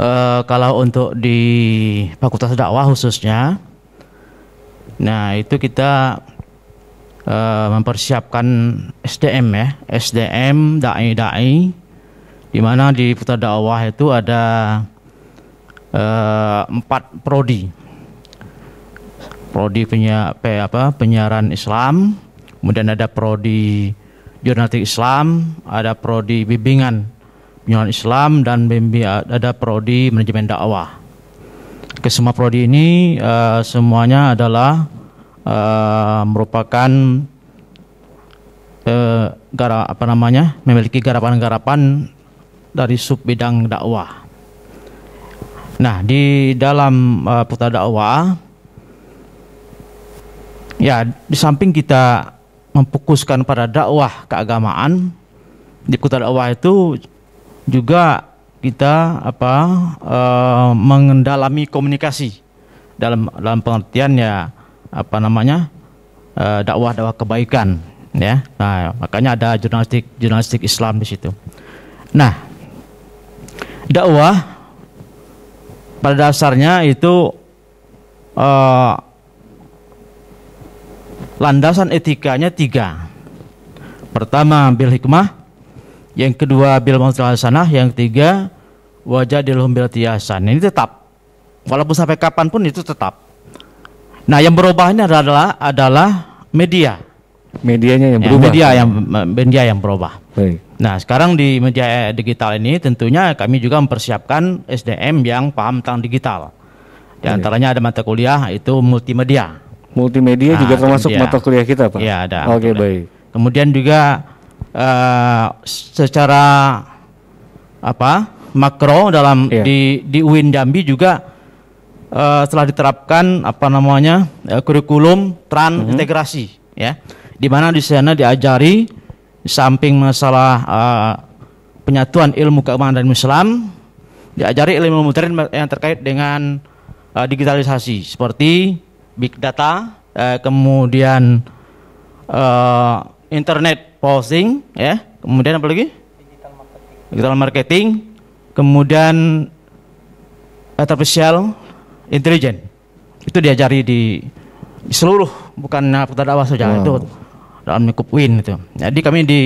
Uh, kalau untuk di Fakultas Dakwah khususnya, nah itu kita Eh, mempersiapkan SDM ya, SDM dai-dai di mana di Putra Dakwah itu ada uh, empat prodi. Prodi penyiar, apa, penyiaran Islam, kemudian ada prodi jurnalistik Islam, ada prodi bimbingan penyiaran Islam dan ada prodi manajemen dakwah. kesemua prodi ini uh, semuanya adalah uh, merupakan uh, gara apa namanya memiliki garapan-garapan dari sub bidang dakwah. Nah di dalam uh, eh, putar dakwah ya di samping kita memfokuskan pada dakwah keagamaan di putar dakwah itu juga kita apa uh, mengendalami komunikasi dalam dalam pengertian ya apa namanya eh, dakwah-dakwah kebaikan ya nah makanya ada jurnalistik jurnalistik Islam di situ nah dakwah pada dasarnya itu uh, landasan etikanya tiga pertama bil hikmah yang kedua bil sanah yang ketiga wajah dilhum bil tiasan ini tetap walaupun sampai kapanpun itu tetap Nah, yang berubah ini adalah adalah media. Medianya yang ya, berubah. Ya, media yang media yang berubah. Baik. Nah, sekarang di media eh, digital ini tentunya kami juga mempersiapkan SDM yang paham tentang digital. Di antaranya ada mata kuliah itu multimedia. Multimedia nah, juga termasuk media. mata kuliah kita, Pak. Iya, ada. Oke, okay, baik. Kemudian juga uh, secara apa? makro dalam ya. di di UIN Jambi juga uh, setelah diterapkan apa namanya uh, kurikulum transintegrasi mhm. mm -hmm. ya di mana di sana diajari di samping masalah uh, penyatuan ilmu keamanan dan Islam diajari ilmu modern yang terkait dengan uh, digitalisasi seperti big data uh, kemudian uh, internet posting ya kemudian apa lagi digital marketing, digital marketing kemudian artificial intelijen. Itu diajari di, seluruh bukan awas saja wow. Hmm. itu dalam lingkup Win itu. Jadi kami di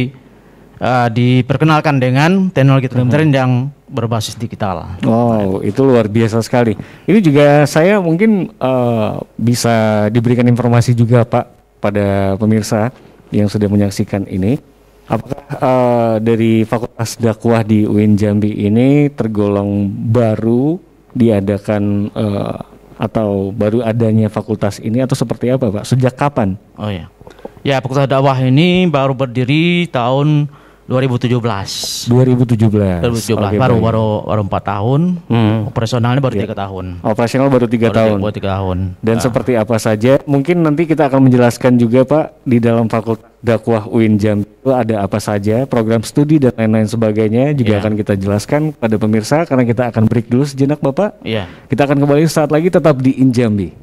uh, diperkenalkan dengan teknologi intelijen hmm. yang berbasis digital. Wow, itu luar biasa sekali. Ini juga saya mungkin uh, bisa diberikan informasi juga Pak pada pemirsa yang sudah menyaksikan ini. Apakah uh, dari Fakultas Dakwah di UIN Jambi ini tergolong baru diadakan uh, atau baru adanya fakultas ini atau seperti apa Pak? Sejak kapan? Oh ya. Ya, Fakultas Dakwah ini baru berdiri tahun 2017. 2017. 2017 okay, baru baru baru 4 tahun. Hmm. Operasionalnya baru iya. tiga tahun. Operasional baru tiga tahun. Baru tiga tahun. Dan nah. seperti apa saja? Mungkin nanti kita akan menjelaskan juga Pak di dalam Fakultas Dakwah UIN Jam itu ada apa saja, program studi dan lain-lain sebagainya juga yeah. akan kita jelaskan pada pemirsa karena kita akan break dulu sejenak Bapak. Iya. Yeah. Kita akan kembali saat lagi tetap di Injami.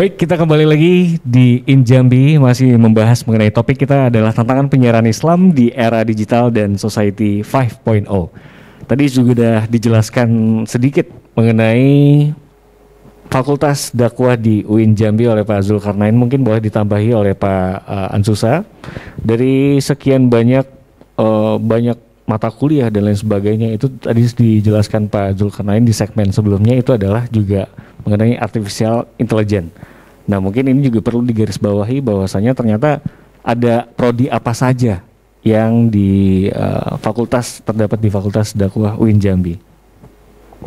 Baik, kita kembali lagi di Injambi masih membahas mengenai topik kita adalah tantangan penyiaran Islam di era digital dan society 5.0. Tadi juga sudah dijelaskan sedikit mengenai Fakultas Dakwah di UIN Jambi oleh Pak Zulkarnain mungkin boleh ditambahi oleh Pak uh, Ansusa dari sekian banyak uh, banyak mata kuliah dan lain sebagainya itu tadi dijelaskan Pak Zulkarnain di segmen sebelumnya itu adalah juga mengenai artificial intelligence. Nah, mungkin ini juga perlu digarisbawahi bahwasanya ternyata ada prodi apa saja yang di uh, fakultas terdapat di Fakultas Dakwah UIN Jambi.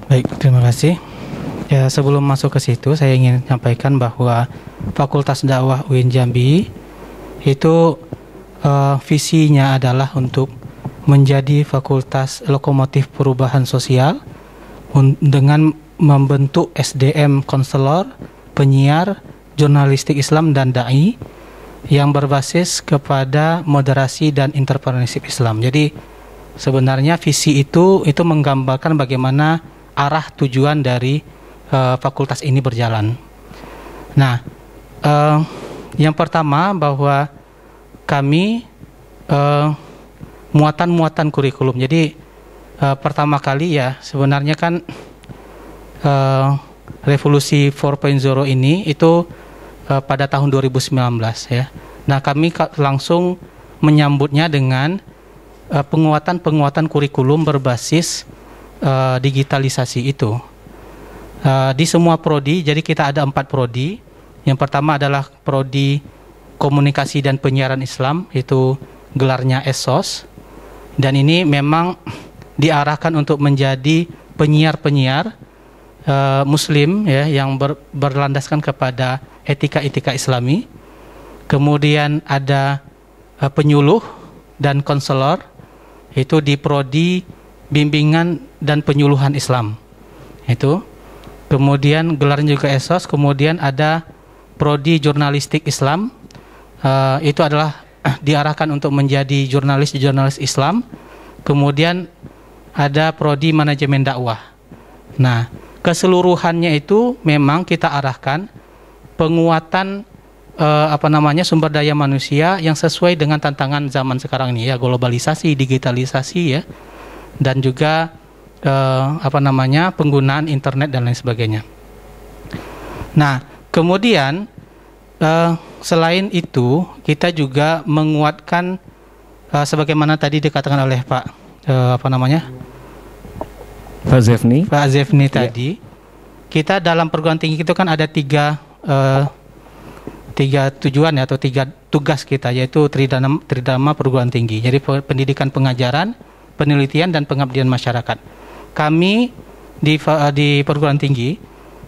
Baik, terima kasih. Ya, sebelum masuk ke situ saya ingin sampaikan bahwa Fakultas Dakwah UIN Jambi itu uh, visinya adalah untuk menjadi fakultas lokomotif perubahan sosial dengan membentuk SDM konselor, penyiar, jurnalistik Islam dan dai yang berbasis kepada moderasi dan entrepreneurship Islam. Jadi sebenarnya visi itu itu menggambarkan bagaimana arah tujuan dari uh, fakultas ini berjalan. Nah, uh, yang pertama bahwa kami muatan eh, muatan-muatan kurikulum. Jadi uh, pertama kali ya sebenarnya kan Eh, revolusi 4.0 ini itu uh, pada tahun 2019 ya. Nah, kami langsung menyambutnya dengan eh, penguatan-penguatan uh, kurikulum berbasis uh, digitalisasi itu. Uh, di semua prodi, jadi kita ada empat prodi. Yang pertama adalah prodi komunikasi dan penyiaran Islam, itu gelarnya ESOS. Dan ini memang diarahkan untuk menjadi penyiar-penyiar uh, Muslim ya yang ber, berlandaskan kepada etika-etika Islami, kemudian ada uh, penyuluh dan konselor itu di prodi bimbingan dan penyuluhan Islam itu kemudian gelarnya juga esos kemudian ada prodi jurnalistik Islam uh, itu adalah diarahkan untuk menjadi jurnalis jurnalis Islam kemudian ada prodi manajemen dakwah nah keseluruhannya itu memang kita arahkan penguatan eh, apa namanya sumber daya manusia yang sesuai dengan tantangan zaman sekarang ini ya globalisasi, digitalisasi ya dan juga eh, apa namanya penggunaan internet dan lain sebagainya. Nah, kemudian eh, selain itu kita juga menguatkan eh, sebagaimana tadi dikatakan oleh Pak eh, apa namanya? Pak Zefni. Pak Zefni iya. tadi, kita dalam perguruan tinggi itu kan ada tiga uh, tiga tujuan ya, atau tiga tugas kita yaitu tridana tridama perguruan tinggi. Jadi pendidikan pengajaran, penelitian dan pengabdian masyarakat. Kami di eh, di perguruan tinggi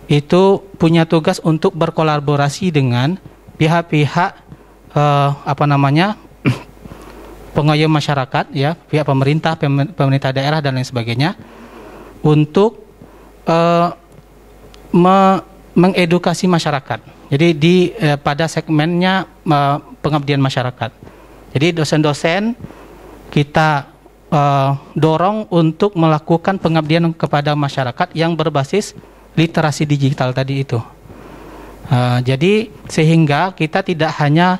itu punya tugas untuk berkolaborasi dengan pihak-pihak uh, apa namanya pengayom masyarakat ya, pihak pemerintah, pemerintah daerah dan lain sebagainya untuk uh, me mengedukasi masyarakat. Jadi di uh, pada segmennya uh, pengabdian masyarakat. Jadi dosen-dosen kita uh, dorong untuk melakukan pengabdian kepada masyarakat yang berbasis literasi digital tadi itu. Uh, jadi sehingga kita tidak hanya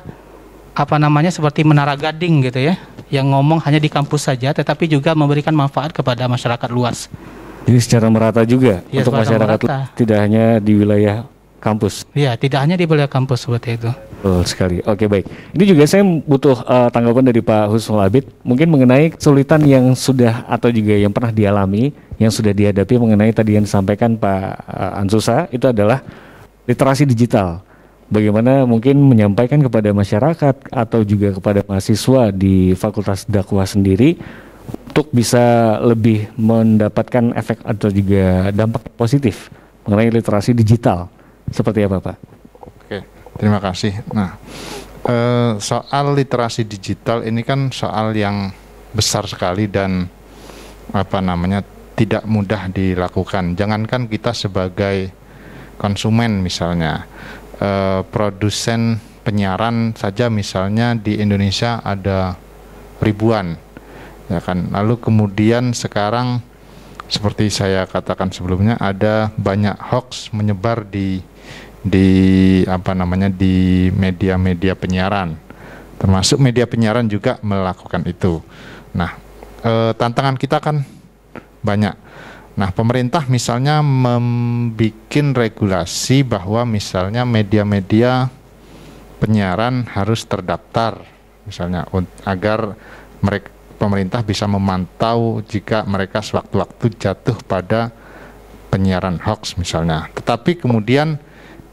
apa namanya seperti menara gading gitu ya, yang ngomong hanya di kampus saja, tetapi juga memberikan manfaat kepada masyarakat luas. Jadi secara merata juga ya, untuk masyarakat merata. tidak hanya di wilayah kampus. Iya, tidak hanya di wilayah kampus seperti itu. Oh sekali. Oke, baik. Ini juga saya butuh uh, tanggapan dari Pak Husnul Abid mungkin mengenai kesulitan yang sudah atau juga yang pernah dialami, yang sudah dihadapi mengenai tadi yang disampaikan Pak uh, Ansusa itu adalah literasi digital. Bagaimana mungkin menyampaikan kepada masyarakat atau juga kepada mahasiswa di Fakultas Dakwah sendiri untuk bisa lebih mendapatkan efek atau juga dampak positif mengenai literasi digital seperti apa Pak? Oke, terima kasih. Nah, eh, soal literasi digital ini kan soal yang besar sekali dan apa namanya tidak mudah dilakukan. Jangankan kita sebagai konsumen misalnya, eh, produsen penyiaran saja misalnya di Indonesia ada ribuan ya kan lalu kemudian sekarang seperti saya katakan sebelumnya ada banyak hoax menyebar di di apa namanya di media-media penyiaran termasuk media penyiaran juga melakukan itu nah e, tantangan kita kan banyak nah pemerintah misalnya membuat regulasi bahwa misalnya media-media penyiaran harus terdaftar misalnya agar mereka pemerintah bisa memantau jika mereka sewaktu-waktu jatuh pada penyiaran hoax misalnya. Tetapi kemudian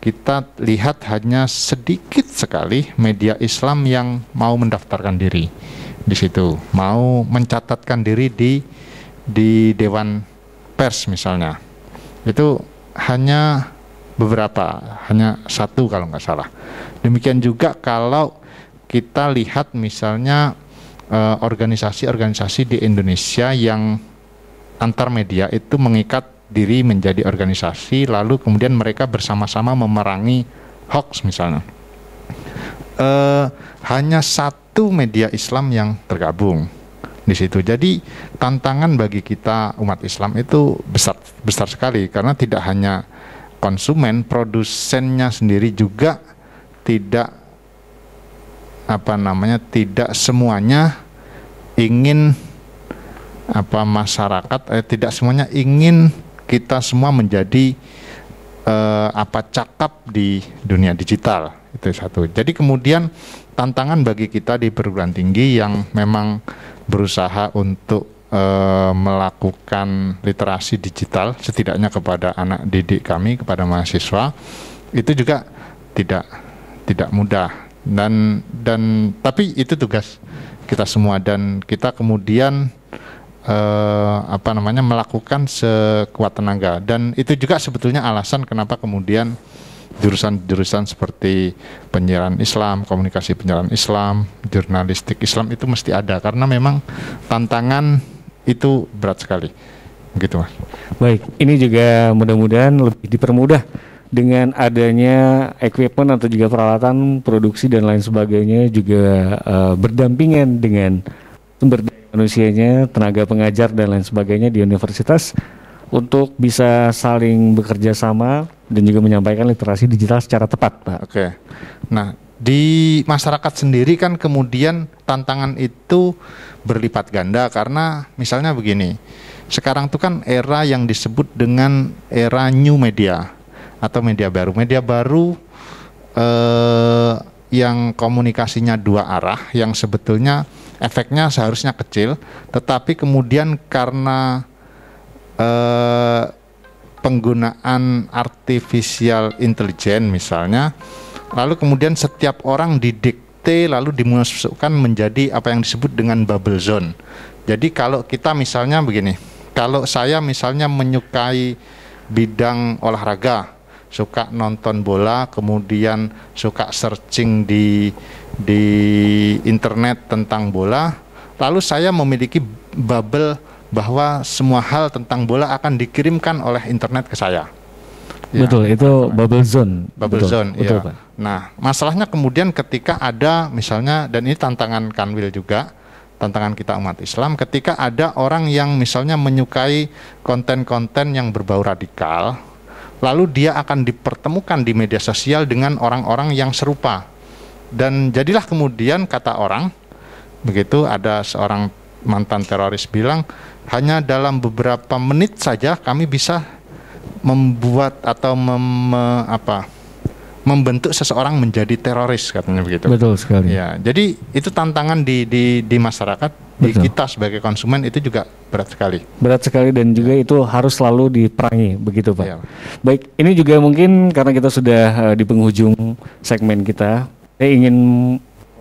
kita lihat hanya sedikit sekali media Islam yang mau mendaftarkan diri di situ, mau mencatatkan diri di di dewan pers misalnya. Itu hanya beberapa, hanya satu kalau nggak salah. Demikian juga kalau kita lihat misalnya Eh, organisasi-organisasi uh, di Indonesia yang antar media itu mengikat diri menjadi organisasi lalu kemudian mereka bersama-sama memerangi hoax misalnya uh, hanya satu media Islam yang tergabung di situ jadi tantangan bagi kita umat Islam itu besar besar sekali karena tidak hanya konsumen produsennya sendiri juga tidak apa namanya tidak semuanya ingin apa masyarakat eh, tidak semuanya ingin kita semua menjadi eh, apa cakap di dunia digital itu satu. Jadi kemudian tantangan bagi kita di perguruan tinggi yang memang berusaha untuk eh, melakukan literasi digital setidaknya kepada anak didik kami kepada mahasiswa itu juga tidak tidak mudah dan dan tapi itu tugas kita semua dan kita kemudian eh, apa namanya melakukan sekuat tenaga dan itu juga sebetulnya alasan kenapa kemudian jurusan-jurusan seperti penyiaran Islam, komunikasi penyiaran Islam, jurnalistik Islam itu mesti ada karena memang tantangan itu berat sekali. gitu Mas. Baik, ini juga mudah-mudahan lebih dipermudah dengan adanya equipment atau juga peralatan produksi dan lain sebagainya juga uh, berdampingan dengan sumber daya manusianya, tenaga pengajar dan lain sebagainya di universitas untuk bisa saling bekerja sama dan juga menyampaikan literasi digital secara tepat, Pak. Oke. Nah, di masyarakat sendiri kan kemudian tantangan itu berlipat ganda karena misalnya begini. Sekarang itu kan era yang disebut dengan era new media atau media baru. Media baru eh, yang komunikasinya dua arah, yang sebetulnya efeknya seharusnya kecil, tetapi kemudian karena eh, penggunaan artificial intelligence misalnya, lalu kemudian setiap orang didikte lalu dimasukkan menjadi apa yang disebut dengan bubble zone. Jadi kalau kita misalnya begini, kalau saya misalnya menyukai bidang olahraga, suka nonton bola, kemudian suka searching di di internet tentang bola, lalu saya memiliki bubble bahwa semua hal tentang bola akan dikirimkan oleh internet ke saya. Ya, betul, itu bubble zone. Bubble betul, zone, betul, ya. betul, Nah, masalahnya kemudian ketika ada misalnya dan ini tantangan Kanwil juga, tantangan kita umat Islam ketika ada orang yang misalnya menyukai konten-konten yang berbau radikal, lalu dia akan dipertemukan di media sosial dengan orang-orang yang serupa. Dan jadilah kemudian kata orang, begitu ada seorang mantan teroris bilang, hanya dalam beberapa menit saja kami bisa membuat atau mem, apa membentuk seseorang menjadi teroris katanya begitu. Betul sekali. Ya, jadi itu tantangan di di di masyarakat Betul. kita sebagai konsumen itu juga berat sekali. Berat sekali dan juga ya. itu harus selalu diperangi begitu Pak. Ya. Baik, ini juga mungkin karena kita sudah uh, di penghujung segmen kita, saya ingin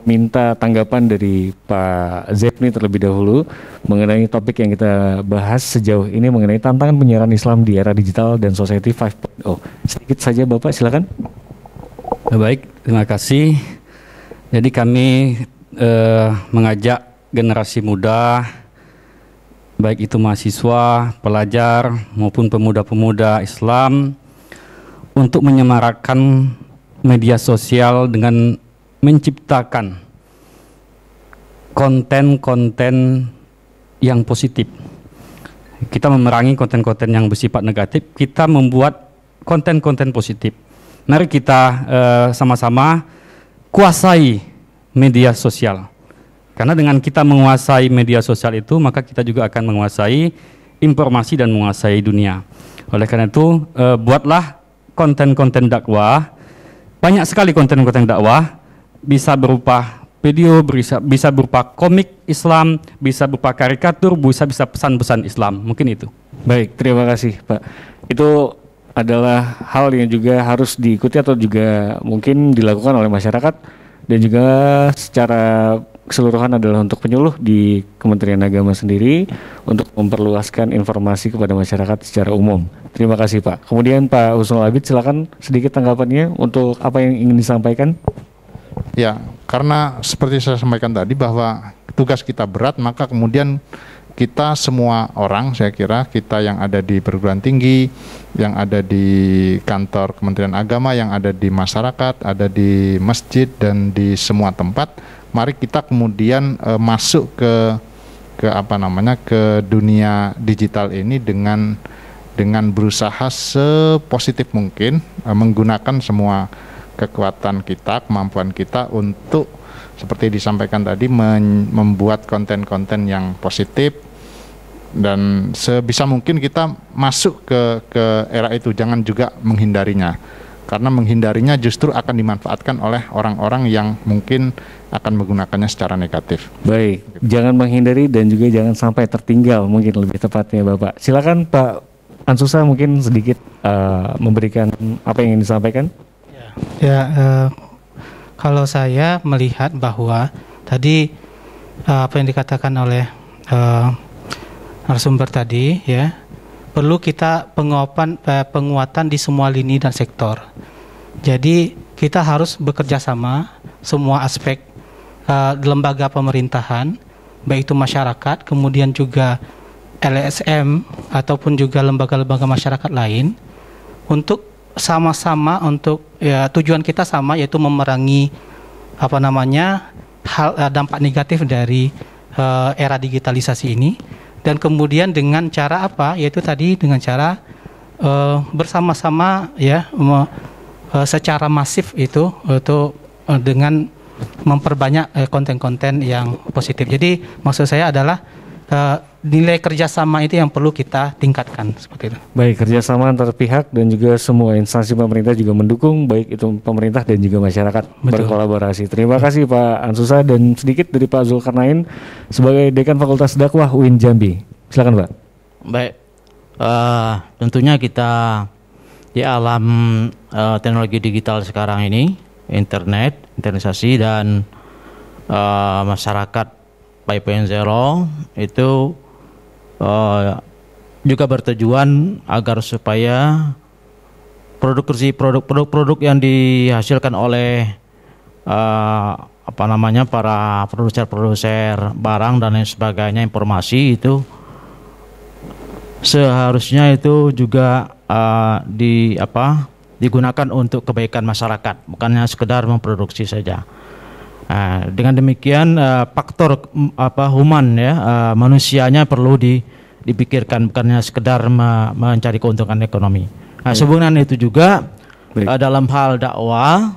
minta tanggapan dari Pak Zepni terlebih dahulu mengenai topik yang kita bahas sejauh ini mengenai tantangan penyiaran Islam di era digital dan society 5.0. Sedikit saja Bapak silakan. Baik, terima kasih. Jadi kami uh, mengajak generasi muda baik itu mahasiswa, pelajar maupun pemuda-pemuda Islam untuk menyemarakan media sosial dengan menciptakan konten-konten yang positif. Kita memerangi konten-konten yang bersifat negatif, kita membuat konten-konten positif. Mari kita eh, sama-sama uh, kuasai media sosial. Karena dengan kita menguasai media sosial itu, maka kita juga akan menguasai informasi dan menguasai dunia. Oleh karena itu, e, buatlah konten-konten dakwah. Banyak sekali konten-konten dakwah bisa berupa video, bisa, bisa berupa komik Islam, bisa berupa karikatur, bisa bisa pesan-pesan Islam. Mungkin itu. Baik, terima kasih, Pak. Itu adalah hal yang juga harus diikuti atau juga mungkin dilakukan oleh masyarakat dan juga secara keseluruhan adalah untuk penyuluh di Kementerian Agama sendiri untuk memperluaskan informasi kepada masyarakat secara umum. Terima kasih Pak. Kemudian Pak Husnul Abid silakan sedikit tanggapannya untuk apa yang ingin disampaikan. Ya, karena seperti saya sampaikan tadi bahwa tugas kita berat, maka kemudian kita semua orang saya kira kita yang ada di perguruan tinggi, yang ada di kantor Kementerian Agama, yang ada di masyarakat, ada di masjid dan di semua tempat mari kita kemudian uh, masuk ke ke apa namanya ke dunia digital ini dengan dengan berusaha sepositif mungkin uh, menggunakan semua kekuatan kita, kemampuan kita untuk seperti disampaikan tadi membuat konten-konten yang positif dan sebisa mungkin kita masuk ke ke era itu jangan juga menghindarinya karena menghindarinya justru akan dimanfaatkan oleh orang-orang yang mungkin akan menggunakannya secara negatif. Baik, jangan menghindari dan juga jangan sampai tertinggal mungkin lebih tepatnya Bapak. Silakan Pak Ansusa mungkin sedikit uh, memberikan apa yang ingin disampaikan. Ya, uh, kalau saya melihat bahwa tadi uh, apa yang dikatakan oleh uh, narasumber tadi ya perlu kita penguapan uh, penguatan di semua lini dan sektor. Jadi kita harus bekerja sama semua aspek uh, lembaga pemerintahan, baik itu masyarakat, kemudian juga LSM ataupun juga lembaga-lembaga masyarakat lain untuk sama-sama untuk ya, tujuan kita sama yaitu memerangi apa namanya hal eh, dampak negatif dari uh, era digitalisasi ini dan kemudian dengan cara apa yaitu tadi dengan cara uh, bersama-sama ya me, uh, secara masif itu itu uh, dengan memperbanyak konten eh, konten-konten yang positif. Jadi maksud saya adalah eh, nilai kerjasama itu yang perlu kita tingkatkan seperti itu. Baik kerjasama antar pihak dan juga semua instansi pemerintah juga mendukung baik itu pemerintah dan juga masyarakat Betul. berkolaborasi. Terima kasih Pak Ansusa dan sedikit dari Pak Zulkarnain sebagai dekan Fakultas Dakwah UIN Jambi. Silakan Pak. Baik uh, tentunya kita di alam uh, teknologi digital sekarang ini internet, internetisasi dan uh, masyarakat 5.0 itu uh, juga bertujuan agar supaya produksi produk-produk yang dihasilkan oleh uh, apa namanya para produser-produser barang dan lain sebagainya informasi itu seharusnya itu juga uh, di apa digunakan untuk kebaikan masyarakat, bukannya sekedar memproduksi saja. Nah, dengan demikian uh, faktor mm, apa human ya uh, manusianya perlu di, dipikirkan bukannya sekedar me, mencari keuntungan ekonomi. Nah, sebenarnya itu juga Uh, dalam hal dakwah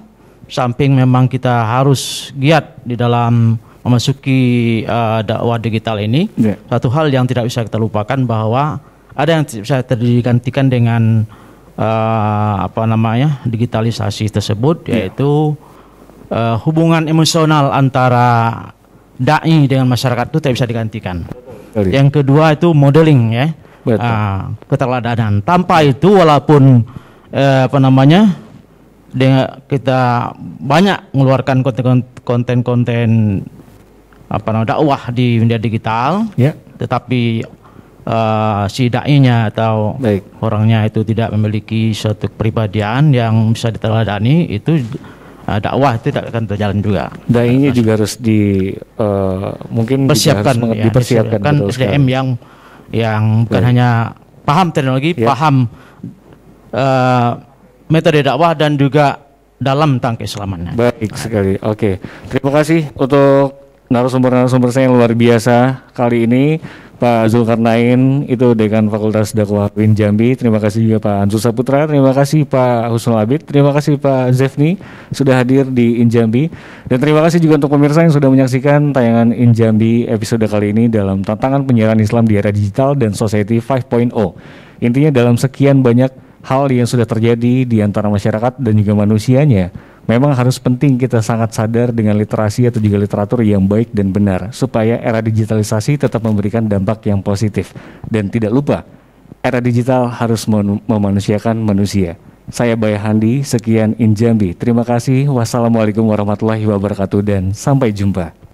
samping memang kita harus giat di dalam memasuki uh, dakwah digital ini. Yeah. Satu hal yang tidak bisa kita lupakan bahwa ada yang bisa tergantikan dengan uh, apa namanya digitalisasi tersebut yeah. yaitu uh, hubungan emosional antara dai dengan masyarakat itu tidak bisa digantikan. Betul. Yang kedua itu modeling ya, Uh, keteladanan. Tanpa itu walaupun uh, apa namanya dengan kita banyak mengeluarkan konten-konten apa namanya dakwah di media digital, yeah. tetapi uh, si dai atau Baik. orangnya itu tidak memiliki suatu kepribadian yang bisa diteladani itu uh, dakwah itu tidak akan terjalan juga. Dai-nya nah, juga harus di uh, mungkin persiapkan juga harus ya, dipersiapkan SDM yang yang bukan hanya paham teknologi, ya. paham uh, metode dakwah dan juga dalam tangki selamannya. Baik nah. sekali. Oke. Okay. Terima kasih untuk narasumber-narasumber saya yang luar biasa kali ini. Pak Zulkarnain itu Dekan Fakultas Dakwah UIN Jambi. Terima kasih juga Pak Ansu Saputra, terima kasih Pak Husnul Abid, terima kasih Pak Zefni sudah hadir di In Jambi. Dan terima kasih juga untuk pemirsa yang sudah menyaksikan tayangan In Jambi episode kali ini dalam tantangan penyiaran Islam di era digital dan society 5.0. Intinya dalam sekian banyak hal yang sudah terjadi di antara masyarakat dan juga manusianya memang harus penting kita sangat sadar dengan literasi atau juga literatur yang baik dan benar supaya era digitalisasi tetap memberikan dampak yang positif dan tidak lupa era digital harus memanusiakan manusia. Saya Bayah Handi, sekian Injambi. Terima kasih. Wassalamualaikum warahmatullahi wabarakatuh dan sampai jumpa.